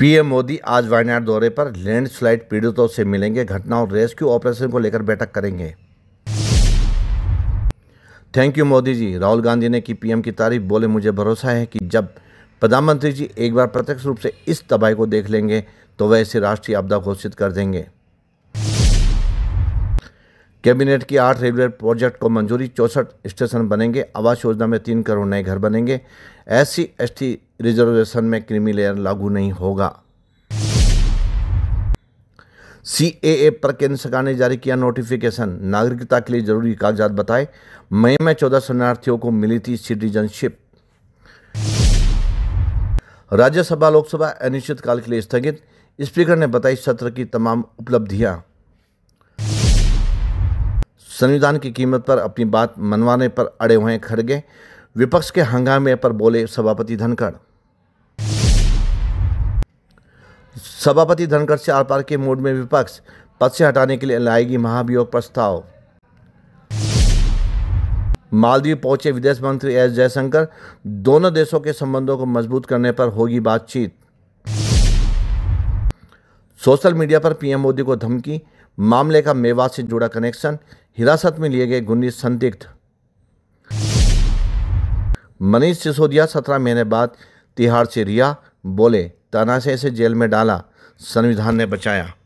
PM Modi आज वायनाड दौरे पर लैंडस्लाइड पीड़ितों से मिलेंगे घटना और रेस्क्यू ऑपरेशन को लेकर बैठक करेंगे थैंक यू मोदी जी राहुल गांधी ने की पीएम की तारीफ बोले मुझे भरोसा है कि जब प्रधानमंत्री जी एक बार प्रत्यक्ष रूप से इस तबाही को देख लेंगे तो वह इसे राष्ट्रीय आपदा घोषित कर देंगे कैबिनेट की आठ रेलवे प्रोजेक्ट को मंजूरी चौंसठ स्टेशन बनेंगे आवास योजना में तीन करोड़ नए घर बनेंगे एस सी रिजर्वेशन में क्रीमी लेयर लागू नहीं होगा सी ए ए पर केंद्र सरकार ने जारी किया नोटिफिकेशन नागरिकता के लिए जरूरी कागजात बताए मई में चौदह शरणार्थियों को मिली थी सिटीजनशिप राज्यसभा लोकसभा अनिश्चितकाल के लिए स्थगित स्पीकर ने बताई सत्र की तमाम उपलब्धियां संविधान की कीमत पर अपनी बात मनवाने पर अड़े हुए खड़गे विपक्ष के हंगामे पर बोले सभापति धनखड़ सभापति धनखड़ से आरपार के मोड में विपक्ष पद से हटाने के लिए लाएगी महाभियोग प्रस्ताव मालदीव पहुंचे विदेश मंत्री एस जयशंकर दोनों देशों के संबंधों को मजबूत करने पर होगी बातचीत सोशल मीडिया पर पीएम मोदी को धमकी मामले का मेवा से जुड़ा कनेक्शन हिरासत में लिए गए गुन्नी संदिग्ध मनीष सिसोदिया सत्रह महीने बाद तिहाड़ से रिया बोले तानाशाह से जेल में डाला संविधान ने बचाया